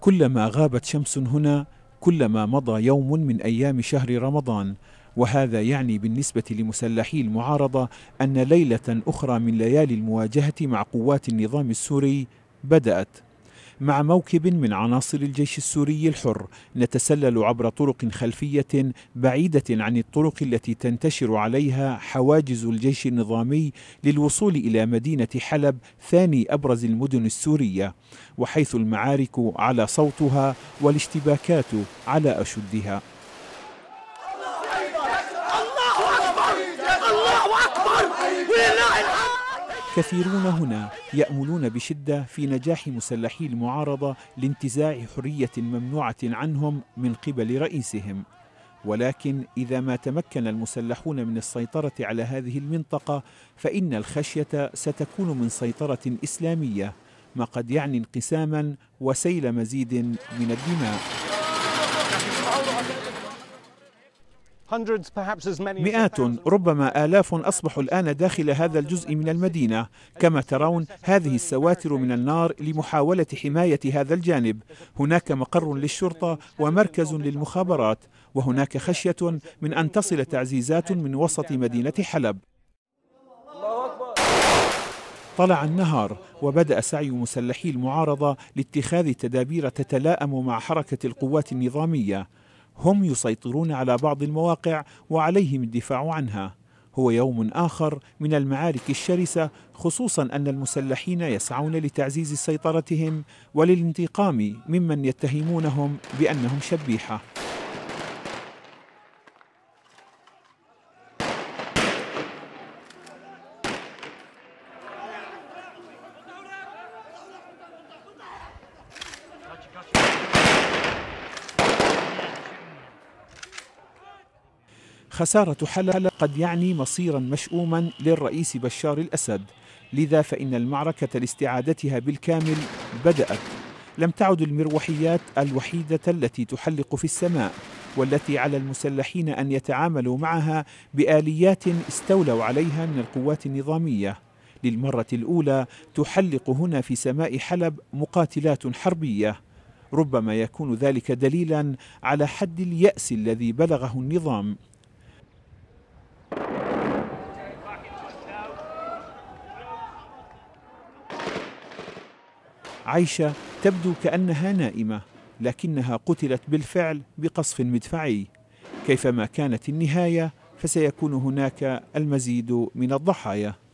كلما غابت شمس هنا كلما مضى يوم من ايام شهر رمضان وهذا يعني بالنسبه لمسلحي المعارضه ان ليله اخرى من ليالي المواجهه مع قوات النظام السوري بدات مع موكب من عناصر الجيش السوري الحر نتسلل عبر طرق خلفية بعيدة عن الطرق التي تنتشر عليها حواجز الجيش النظامي للوصول إلى مدينة حلب ثاني أبرز المدن السورية وحيث المعارك على صوتها والاشتباكات على أشدها كثيرون هنا يأملون بشدة في نجاح مسلحي المعارضة لانتزاع حرية ممنوعة عنهم من قبل رئيسهم ولكن إذا ما تمكن المسلحون من السيطرة على هذه المنطقة فإن الخشية ستكون من سيطرة إسلامية ما قد يعني انقساما وسيل مزيد من الدماء مئات ربما آلاف أصبحوا الآن داخل هذا الجزء من المدينة كما ترون هذه السواتر من النار لمحاولة حماية هذا الجانب هناك مقر للشرطة ومركز للمخابرات وهناك خشية من أن تصل تعزيزات من وسط مدينة حلب طلع النهار وبدأ سعي مسلحي المعارضة لاتخاذ تدابير تتلائم مع حركة القوات النظامية هم يسيطرون على بعض المواقع وعليهم الدفاع عنها هو يوم آخر من المعارك الشرسة خصوصا أن المسلحين يسعون لتعزيز سيطرتهم وللانتقام ممن يتهمونهم بأنهم شبيحة خسارة حلب قد يعني مصيرا مشؤوما للرئيس بشار الأسد لذا فإن المعركة لاستعادتها بالكامل بدأت لم تعد المروحيات الوحيدة التي تحلق في السماء والتي على المسلحين أن يتعاملوا معها بآليات استولوا عليها من القوات النظامية للمرة الأولى تحلق هنا في سماء حلب مقاتلات حربية ربما يكون ذلك دليلا على حد اليأس الذي بلغه النظام عائشة تبدو كأنها نائمة لكنها قتلت بالفعل بقصف مدفعي كيفما كانت النهاية فسيكون هناك المزيد من الضحايا